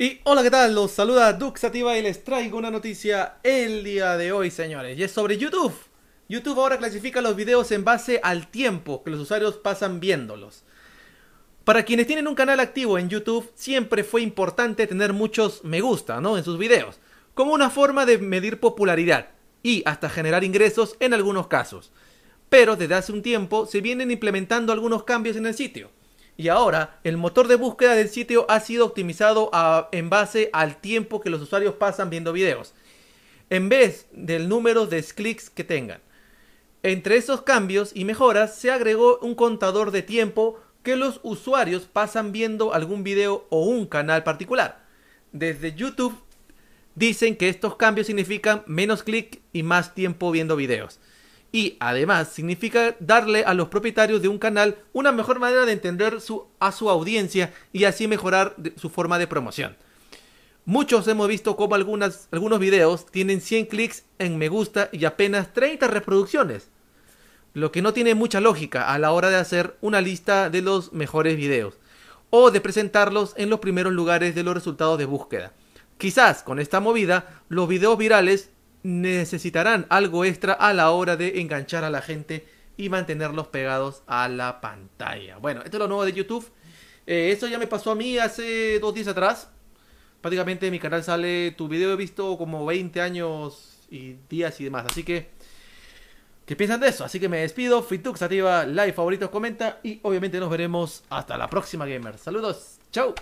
Y hola, ¿qué tal? Los saluda Duxativa y les traigo una noticia el día de hoy, señores. Y es sobre YouTube. YouTube ahora clasifica los videos en base al tiempo que los usuarios pasan viéndolos. Para quienes tienen un canal activo en YouTube, siempre fue importante tener muchos me gusta, ¿no? En sus videos, como una forma de medir popularidad y hasta generar ingresos en algunos casos. Pero desde hace un tiempo se vienen implementando algunos cambios en el sitio y ahora, el motor de búsqueda del sitio ha sido optimizado en base al tiempo que los usuarios pasan viendo videos, en vez del número de clics que tengan. Entre esos cambios y mejoras se agregó un contador de tiempo que los usuarios pasan viendo algún video o un canal particular. Desde YouTube dicen que estos cambios significan menos clic y más tiempo viendo videos y además significa darle a los propietarios de un canal una mejor manera de entender a su audiencia y así mejorar su forma de promoción. Muchos hemos visto cómo algunos videos tienen 100 clics en me gusta y apenas 30 reproducciones, lo que no tiene mucha lógica a la hora de hacer una lista de los mejores videos o de presentarlos en los primeros lugares de los resultados de búsqueda. Quizás con esta movida los videos virales necesitarán algo extra a la hora de enganchar a la gente y mantenerlos pegados a la pantalla. Bueno, esto es lo nuevo de YouTube. Eh, eso ya me pasó a mí hace dos días atrás. Prácticamente mi canal sale tu video, he visto como 20 años y días y demás. Así que, ¿qué piensan de eso? Así que me despido. Fitux activa, like, favoritos, comenta. Y obviamente nos veremos hasta la próxima, gamer. Saludos, chao.